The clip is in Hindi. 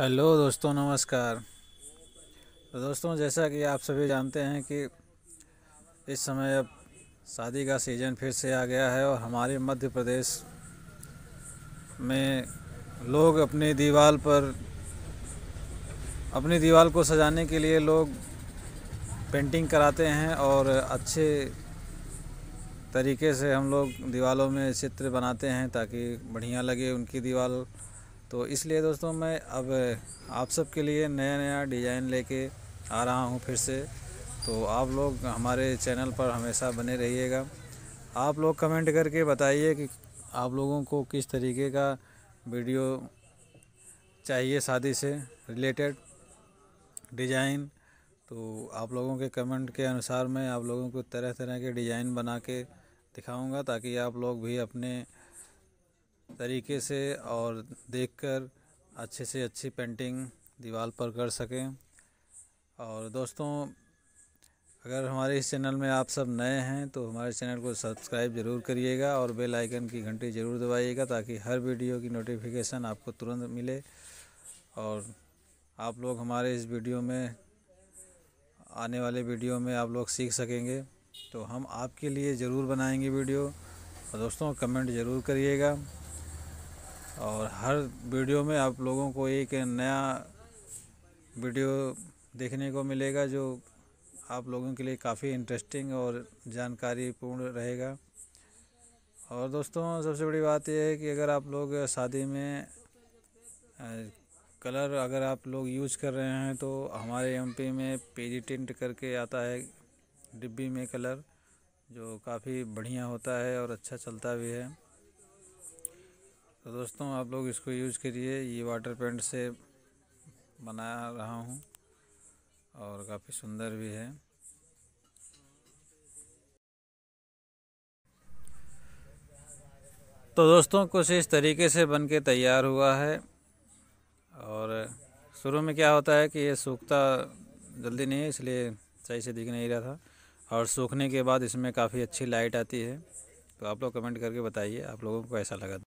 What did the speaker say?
हेलो दोस्तों नमस्कार तो दोस्तों जैसा कि आप सभी जानते हैं कि इस समय अब शादी का सीज़न फिर से आ गया है और हमारे मध्य प्रदेश में लोग अपनी दीवार पर अपनी दीवार को सजाने के लिए लोग पेंटिंग कराते हैं और अच्छे तरीके से हम लोग दीवारों में चित्र बनाते हैं ताकि बढ़िया लगे उनकी दीवार तो इसलिए दोस्तों मैं अब आप सब के लिए नया नया डिज़ाइन लेके आ रहा हूँ फिर से तो आप लोग हमारे चैनल पर हमेशा बने रहिएगा आप लोग कमेंट करके बताइए कि आप लोगों को किस तरीके का वीडियो चाहिए शादी से रिलेटेड डिज़ाइन तो आप लोगों के कमेंट के अनुसार मैं आप लोगों को तरह तरह के डिज़ाइन बना के दिखाऊँगा ताकि आप लोग भी अपने तरीके से और देखकर अच्छे से अच्छी पेंटिंग दीवार पर कर सकें और दोस्तों अगर हमारे इस चैनल में आप सब नए हैं तो हमारे चैनल को सब्सक्राइब ज़रूर करिएगा और बेल आइकन की घंटी ज़रूर दबाइएगा ताकि हर वीडियो की नोटिफिकेशन आपको तुरंत मिले और आप लोग हमारे इस वीडियो में आने वाले वीडियो में आप लोग सीख सकेंगे तो हम आपके लिए ज़रूर बनाएंगे वीडियो और दोस्तों कमेंट ज़रूर करिएगा और हर वीडियो में आप लोगों को एक नया वीडियो देखने को मिलेगा जो आप लोगों के लिए काफ़ी इंटरेस्टिंग और जानकारी पूर्ण रहेगा और दोस्तों सबसे बड़ी बात यह है कि अगर आप लोग शादी में कलर अगर आप लोग यूज कर रहे हैं तो हमारे एमपी में पेजी टिंट करके आता है डिब्बी में कलर जो काफ़ी बढ़िया होता है और अच्छा चलता भी है तो दोस्तों आप लोग इसको यूज़ करिए ये वाटर पेंट से बना रहा हूँ और काफ़ी सुंदर भी है तो दोस्तों कुछ इस तरीके से बन के तैयार हुआ है और शुरू में क्या होता है कि ये सूखता जल्दी नहीं है इसलिए सही से दिख नहीं रहा था और सूखने के बाद इसमें काफ़ी अच्छी लाइट आती है तो आप लोग कमेंट करके बताइए आप लोगों को कैसा लगा